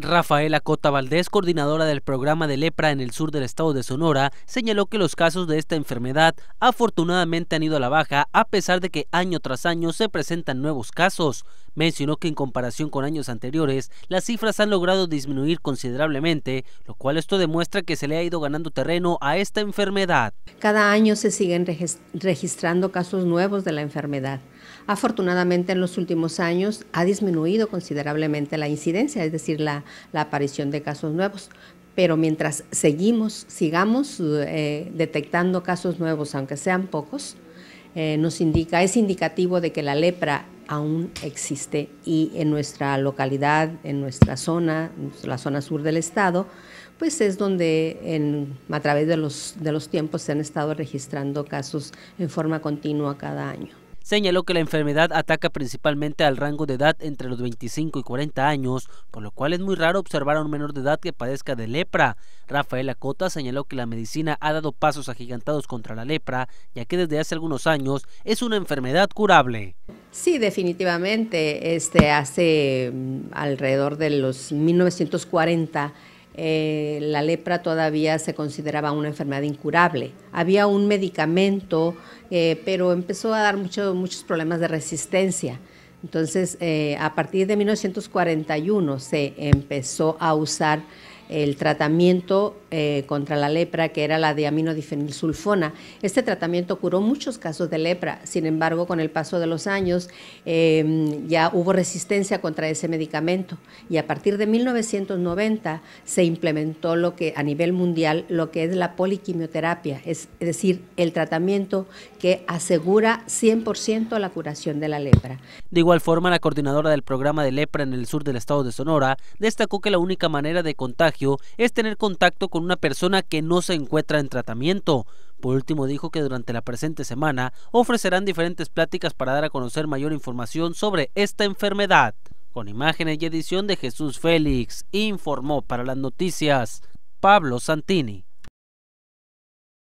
Rafaela Cota Valdés, coordinadora del programa de lepra en el sur del estado de Sonora, señaló que los casos de esta enfermedad afortunadamente han ido a la baja a pesar de que año tras año se presentan nuevos casos. Mencionó que en comparación con años anteriores, las cifras han logrado disminuir considerablemente, lo cual esto demuestra que se le ha ido ganando terreno a esta enfermedad. Cada año se siguen registrando casos nuevos de la enfermedad. Afortunadamente en los últimos años ha disminuido considerablemente la incidencia, es decir, la, aparición de casos nuevos. Pero mientras seguimos, sigamos eh, detectando casos nuevos, aunque sean pocos, eh, nos indica, es indicativo de que la lepra aún existe y en nuestra localidad, en nuestra zona, la zona sur del estado, pues es donde a través de los tiempos se han estado registrando casos en forma continua cada año señaló que la enfermedad ataca principalmente al rango de edad entre los 25 y 40 años, por lo cual es muy raro observar a un menor de edad que padezca de lepra. Rafael Acota señaló que la medicina ha dado pasos agigantados contra la lepra, ya que desde hace algunos años es una enfermedad curable. Sí, definitivamente, este hace mm, alrededor de los 1940 eh, la lepra todavía se consideraba una enfermedad incurable. Había un medicamento, eh, pero empezó a dar muchos problemas de resistencia. Entonces, eh, a partir de 1941 se empezó a usar el tratamiento eh, contra la lepra, que era la de diaminodifenilsulfona. Este tratamiento curó muchos casos de lepra, sin embargo, con el paso de los años em, ya hubo resistencia contra ese medicamento y a partir de 1990 se implementó lo que a nivel mundial lo que es la poliquimioterapia, es, es decir, el tratamiento que asegura 100% la curación de la lepra. De igual forma, la coordinadora del programa de lepra en el sur del estado de Sonora destacó que la única manera de contagio es tener contacto con una persona que no se encuentra en tratamiento. Por último, dijo que durante la presente semana ofrecerán diferentes pláticas para dar a conocer mayor información sobre esta enfermedad. Con imágenes y edición de Jesús Félix, informó para las noticias Pablo Santini.